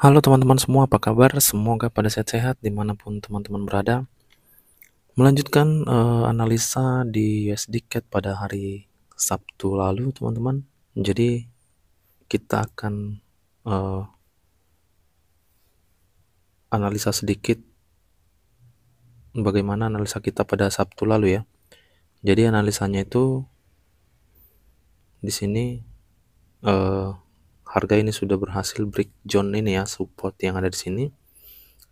Halo teman-teman semua, apa kabar? Semoga pada sehat-sehat dimanapun teman-teman berada. Melanjutkan uh, analisa di usd CAD pada hari Sabtu lalu, teman-teman. Jadi kita akan uh, analisa sedikit bagaimana analisa kita pada Sabtu lalu ya. Jadi analisanya itu di sini. Uh, harga ini sudah berhasil break zone ini ya support yang ada di sini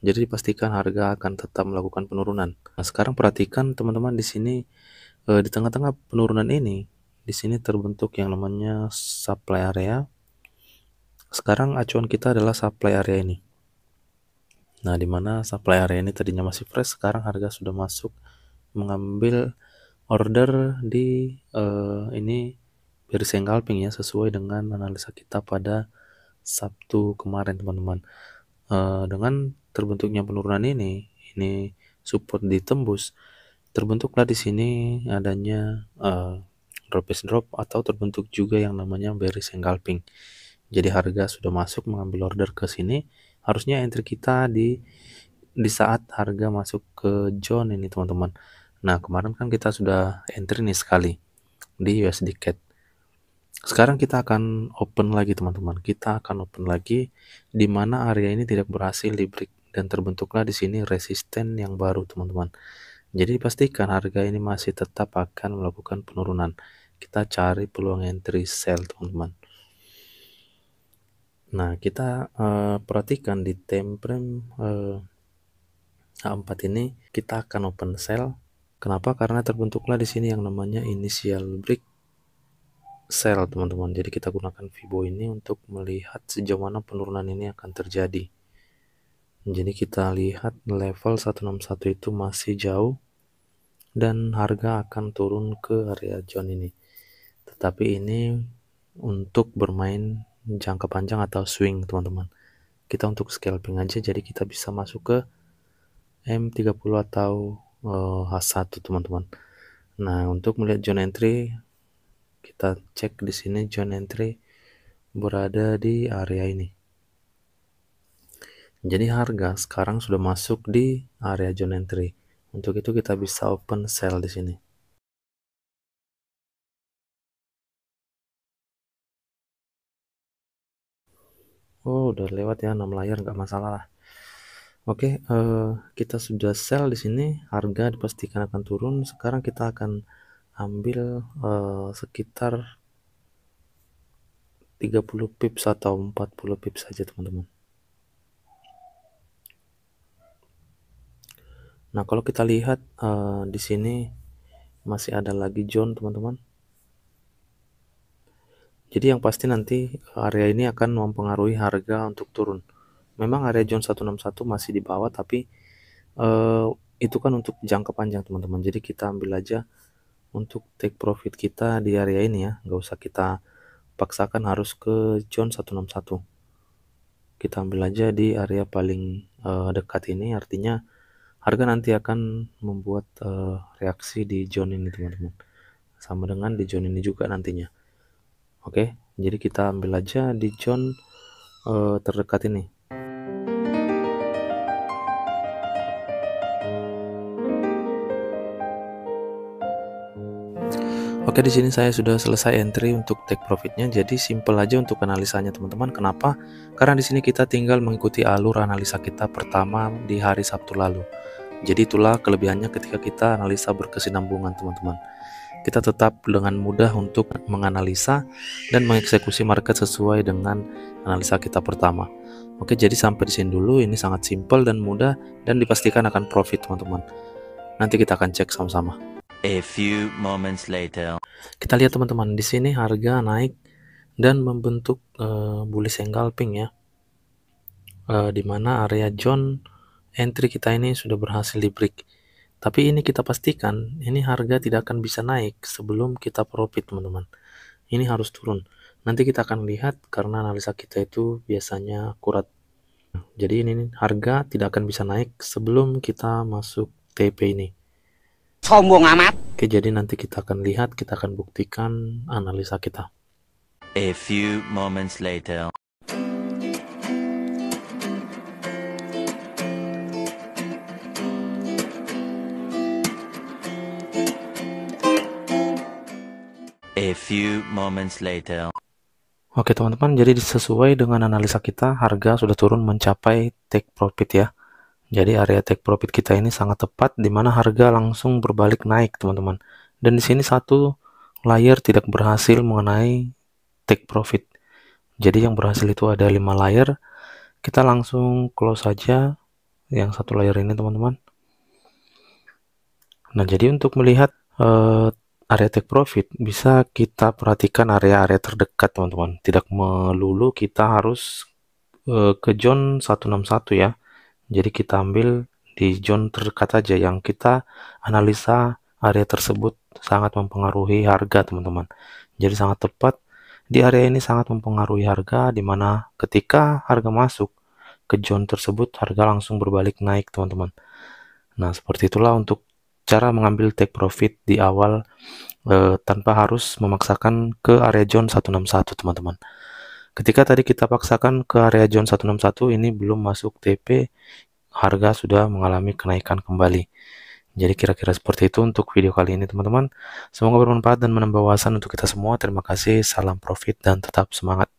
jadi dipastikan harga akan tetap melakukan penurunan nah sekarang perhatikan teman-teman di sini eh, di tengah-tengah penurunan ini di sini terbentuk yang namanya supply area sekarang acuan kita adalah supply area ini nah dimana supply area ini tadinya masih fresh sekarang harga sudah masuk mengambil order di eh, ini beri kalping ya sesuai dengan analisa kita pada Sabtu kemarin teman-teman uh, dengan terbentuknya penurunan ini ini support ditembus terbentuklah di sini adanya uh, drop is drop atau terbentuk juga yang namanya bearish engulfing jadi harga sudah masuk mengambil order ke sini harusnya entry kita di di saat harga masuk ke zone ini teman-teman nah kemarin kan kita sudah entry nih sekali di USD CAD sekarang kita akan open lagi teman-teman kita akan open lagi di mana area ini tidak berhasil di break dan terbentuklah di sini resisten yang baru teman-teman jadi pastikan harga ini masih tetap akan melakukan penurunan kita cari peluang entry sell teman-teman nah kita uh, perhatikan di time frame uh, eh, A4 ini kita akan open sell kenapa karena terbentuklah di sini yang namanya initial break sel teman-teman jadi kita gunakan fibo ini untuk melihat sejauh mana penurunan ini akan terjadi jadi kita lihat level 161 itu masih jauh dan harga akan turun ke area John ini tetapi ini untuk bermain jangka panjang atau swing teman-teman kita untuk scalping aja jadi kita bisa masuk ke M30 atau H1 eh, teman-teman nah untuk melihat John entry kita cek di sini John Entry berada di area ini. Jadi harga sekarang sudah masuk di area John Entry. Untuk itu kita bisa open sell di sini. Oh, udah lewat ya 6 layar nggak masalah lah. Oke, okay, uh, eh, kita sudah sell di sini, harga dipastikan akan turun. Sekarang kita akan ambil uh, sekitar 30 pips atau 40 pips saja teman-teman Nah kalau kita lihat uh, di sini masih ada lagi John teman-teman. Jadi yang pasti nanti area ini akan mempengaruhi harga untuk turun. Memang area John 161 masih di bawah tapi uh, itu kan untuk jangka panjang teman-teman. Jadi kita ambil aja untuk take profit kita di area ini ya nggak usah kita paksakan harus ke zone 161 kita ambil aja di area paling uh, dekat ini artinya harga nanti akan membuat uh, reaksi di zone ini teman-teman sama dengan di zone ini juga nantinya oke okay? jadi kita ambil aja di zone uh, terdekat ini Oke di sini saya sudah selesai entry untuk take profitnya jadi simple aja untuk analisanya teman-teman kenapa karena di sini kita tinggal mengikuti alur analisa kita pertama di hari Sabtu lalu jadi itulah kelebihannya ketika kita analisa berkesinambungan teman-teman kita tetap dengan mudah untuk menganalisa dan mengeksekusi market sesuai dengan analisa kita pertama oke jadi sampai di sini dulu ini sangat simple dan mudah dan dipastikan akan profit teman-teman nanti kita akan cek sama-sama A few moments later. Kita lihat teman-teman di sini harga naik dan membentuk uh, bullish engulfing ya. Uh, eh, dimana area John entry kita ini sudah berhasil di break. Tapi ini kita pastikan ini harga tidak akan bisa naik sebelum kita profit teman-teman. Ini harus turun. Nanti kita akan lihat karena analisa kita itu biasanya akurat. Jadi ini harga tidak akan bisa naik sebelum kita masuk TP ini sombong amat. Oke, jadi nanti kita akan lihat, kita akan buktikan analisa kita. A few moments later. A few moments later. Oke teman-teman, jadi sesuai dengan analisa kita, harga sudah turun mencapai take profit ya. Jadi area take profit kita ini sangat tepat di mana harga langsung berbalik naik, teman-teman. Dan di sini satu layer tidak berhasil mengenai take profit. Jadi yang berhasil itu ada 5 layer. Kita langsung close saja yang satu layer ini, teman-teman. Nah, jadi untuk melihat uh, area take profit bisa kita perhatikan area-area terdekat, teman-teman. Tidak melulu kita harus uh, ke zone 161 ya jadi kita ambil di zone terdekat aja yang kita analisa area tersebut sangat mempengaruhi harga teman-teman. Jadi sangat tepat di area ini sangat mempengaruhi harga di mana ketika harga masuk ke zone tersebut harga langsung berbalik naik teman-teman. Nah seperti itulah untuk cara mengambil take profit di awal eh, tanpa harus memaksakan ke area zone 161 teman-teman. Ketika tadi kita paksakan ke area John 161 ini belum masuk TP, harga sudah mengalami kenaikan kembali. Jadi kira-kira seperti itu untuk video kali ini teman-teman. Semoga bermanfaat dan menambah wawasan untuk kita semua. Terima kasih, salam profit dan tetap semangat.